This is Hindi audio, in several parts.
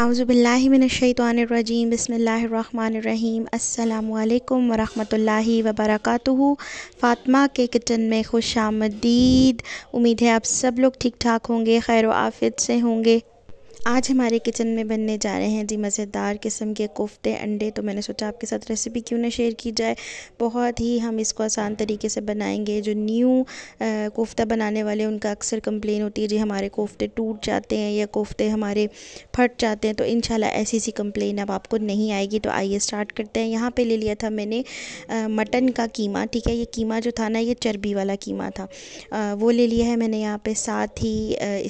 आउज़बिल्लिमिनशैतरजीम बसमीम अल्लाम वरहमल वबरक फ़ातिमा के किचन में खुश आमदीद उम्मीद है आप सब लोग ठीक ठाक होंगे खैर आफियत से होंगे आज हमारे किचन में बनने जा रहे हैं जी मज़ेदार किस्म के कोफ्ते अंडे तो मैंने सोचा आपके साथ रेसिपी क्यों ना शेयर की जाए बहुत ही हम इसको आसान तरीके से बनाएंगे जो न्यू कोफ्ता बनाने वाले उनका अक्सर कंप्लेन होती है जी हमारे कोफ्ते टूट जाते हैं या कोफ्ते हमारे फट जाते हैं तो इन ऐसी सी कंप्लेन अब आपको नहीं आएगी तो आइए स्टार्ट करते हैं यहाँ पर ले लिया था मैंने मटन का कीमा ठीक है ये कीमा जो था ना ये चर्बी वाला कीमा था वो ले लिया है मैंने यहाँ पर साथ ही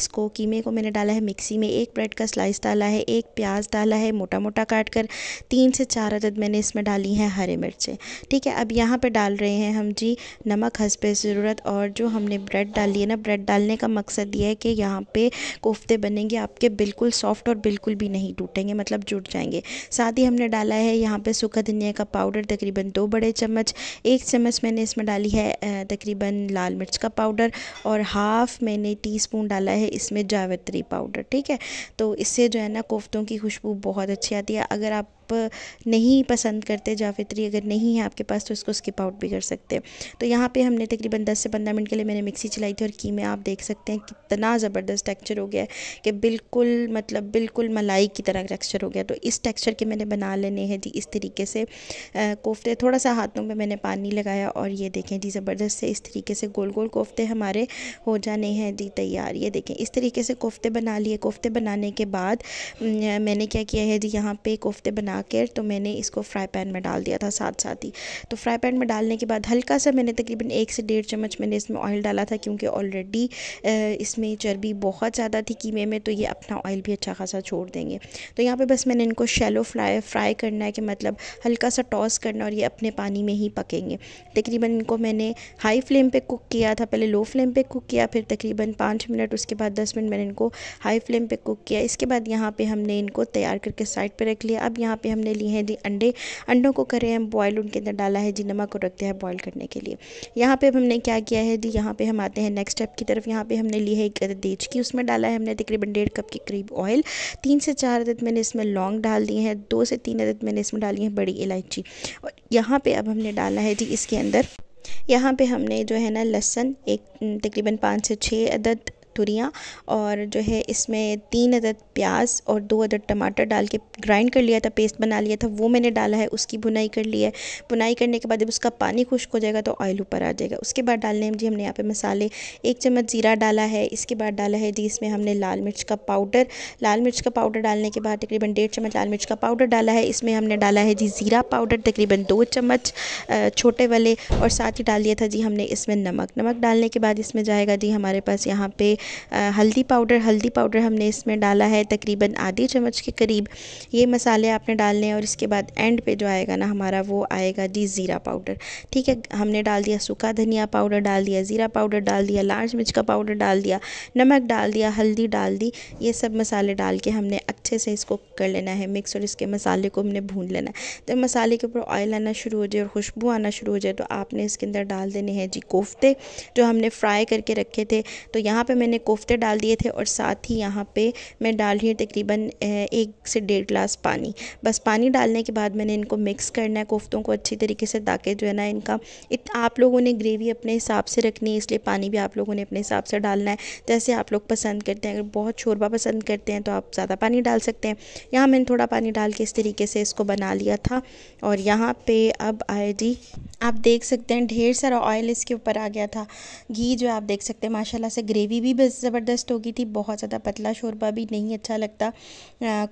इसको कीमे को मैंने डाला है मिक्सी में एक ब्रेड का स्लाइस डाला है एक प्याज डाला है मोटा मोटा काट कर तीन से चार अदद मैंने इसमें डाली हैं हरी मिर्चें ठीक है अब यहाँ पर डाल रहे हैं हम जी नमक हंसपे ज़रूरत और जो हमने ब्रेड डाली है ना ब्रेड डालने का मकसद ये है कि यहाँ पर कोफ्ते बनेंगे आपके बिल्कुल सॉफ्ट और बिल्कुल भी नहीं टूटेंगे मतलब जुट जाएंगे साथ ही हमने डाला है यहाँ पर सूखा धनिया का पाउडर तकरीबन दो बड़े चम्मच एक चम्मच मैंने इसमें डाली है तकरीबन लाल मिर्च का पाउडर और हाफ़ मैंने टी स्पून डाला है इसमें जावित्री पाउडर ठीक है तो इससे जो है ना कोफ्तों की खुशबू बहुत अच्छी आती है अगर आप आप नहीं पसंद करते जावित्री अगर नहीं है आपके पास तो इसको स्किप आउट भी कर सकते तो यहाँ पर हमने तकरीबन दस से पंद्रह मिनट के लिए मैंने मिक्सी चलाई थी और की में आप देख सकते हैं कितना ज़बरदस्त टेक्स्चर हो गया है कि बिल्कुल मतलब बिल्कुल मलाई की तरह टेक्स्चर हो गया तो इस टेक्स्चर के मैंने बना लेने हैं जी इस तरीके से कोफ्ते थोड़ा सा हाथों में मैंने पानी लगाया और ये देखें जी ज़बरदस्त से इस तरीके से गोल गोल कोफ्ते हमारे हो जाने हैं जी तैयार ये देखें इस तरीके से कोफ्ते बना लिए कोफ्ते बनाने के बाद मैंने क्या किया है जी यहाँ पे कोफ्ते बना आकर तो मैंने इसको फ्राई पैन में डाल दिया था साथ साथ ही तो फ्राई पैन में डालने के बाद हल्का सा मैंने तकरीबन एक से डेढ़ चम्मच मैंने इसमें ऑयल डाला था क्योंकि ऑलरेडी इसमें चर्बी बहुत ज़्यादा थी कीमे में तो ये अपना ऑयल भी अच्छा खासा छोड़ देंगे तो यहाँ पर बस मैंने इनको शेलो फ्राई फ्राई करना है कि मतलब हल्का सा टॉस करना और ये अपने पानी में ही पकेंगे तकरीबन इनको मैंने हाई फ्लेम पर कुक किया था पहले लो फ्लेम पर कुक किया फिर तकरीबन पाँच मिनट उसके बाद दस मिनट मैंने इनको हाई फ्लेम पर कुक किया इसके बाद यहाँ पर हमने इनको तैयार करके साइड पर रख लिया अब यहाँ पे पे हमने लिए हैं जी अंडे अंडों को करें हम बॉयल उनके अंदर डाला है जी नमक को रखते हैं बॉयल करने के लिए यहाँ पे हमने क्या किया है जी यहाँ पे हम आते हैं नेक्स्ट स्टेप की तरफ यहाँ पे हमने लिए है एक अदद की उसमें डाला है हमने तकरीबन डेढ़ कप के करीब ऑयल तीन से चार अदद मैंने इसमें लौंग डाल दी है दो से तीन अदद मैंने इसमें डाली है बड़ी इलायची और यहाँ पर अब हमने डाला है जी इसके अंदर यहाँ पे हमने जो है ना लहसन एक तकरीबन पाँच से छः अदद तुरियाँ और जो है इसमें तीन अदद प्याज और दो अदद टमाटर डाल के ग्राइंड कर लिया था पेस्ट बना लिया था वो मैंने डाला है उसकी बुनाई कर ली है बुनाई करने के बाद जब उसका पानी खुश्क हो जाएगा तो ऑयल ऊपर आ जाएगा उसके बाद डालने में जी हमने यहाँ पर मसाले एक चम्मच ज़ीरा डाला है इसके बाद डाला है जी इसमें हमने लाल मिर्च का पाउडर लाल मिर्च का पाउडर डालने के बाद तकरीबन डेढ़ चम्मच लाल मिर्च का पाउडर डाला है इसमें हमने डाला है जी ज़ीरा पाउडर तकरीबन दो चम्मच छोटे वाले और साथ ही डाल दिया था जी हमने इसमें नमक नमक डालने के बाद इसमें जाएगा जी हमारे पास यहाँ पे हल्दी पाउडर हल्दी पाउडर हमने इसमें डाला है तकरीबन आधी चम्मच के करीब ये मसाले आपने डालने हैं और इसके बाद एंड पे जो आएगा ना हमारा वो आएगा जी ज़ीरा पाउडर ठीक है हमने डाल दिया सूखा धनिया पाउडर डाल दिया ज़ीरा पाउडर डाल दिया लाल मिर्च का पाउडर डाल दिया नमक डाल दिया हल्दी डाल दी ये सब मसाले डाल के हमने अच्छे से इसको कर लेना है मिक्स और इसके मसाले को हमने भून लेना है जब तो मसाले के ऊपर ऑयल आना शुरू हो जाए और खुशबू आना शुरू हो जाए तो आपने इसके अंदर डाल देने हैं जी कोफ्ते जो हमने फ्राई करके रखे थे तो यहाँ पर मैंने मैंने कोफ्ते डाल दिए थे और साथ ही यहाँ पे मैं डाल रही हूँ तकरीबन एक से डेढ़ ग्लास पानी बस पानी डालने के बाद मैंने इनको मिक्स करना है कोफ्तों को अच्छी तरीके से ताकि जो है ना इनका इत, आप लोगों ने ग्रेवी अपने हिसाब से रखनी है इसलिए पानी भी आप लोगों ने अपने हिसाब से डालना है जैसे तो आप लोग पसंद करते हैं अगर बहुत शोरबा पसंद करते हैं तो आप ज़्यादा पानी डाल सकते हैं यहाँ मैंने थोड़ा पानी डाल के इस तरीके से इसको बना लिया था और यहाँ पर अब आए जी आप देख सकते हैं ढेर सारा ऑयल इसके ऊपर आ गया था घी जो आप देख सकते हैं माशाल्लाह से ग्रेवी भी ज़बरदस्त होगी थी बहुत ज़्यादा पतला शोरबा भी नहीं अच्छा लगता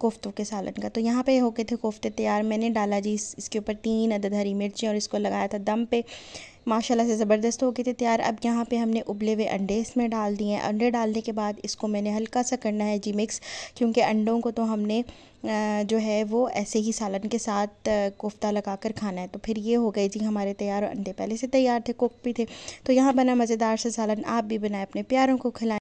कोफ्तों के सालन का तो यहाँ पे हो गए थे कोफ्ते तैयार मैंने डाला जी इस, इसके ऊपर तीन अदद हरी मिर्चें और इसको लगाया था दम पे माशाल्लाह से ज़बरदस्त हो गए थे तैयार अब यहाँ पे हमने उबले हुए अंडे इसमें डाल दिए हैं अंडे डालने के बाद इसको मैंने हल्का सा करना है जी मिक्स क्योंकि अंडों को तो हमने जो है वो ऐसे ही सालन के साथ कोफ्ता लगा कर खाना है तो फिर ये हो गए जी हमारे तैयार अंडे पहले से तैयार थे कुक भी थे तो यहाँ बना मज़ेदार से सालन आप भी बनाए अपने प्यारों को खिलाएं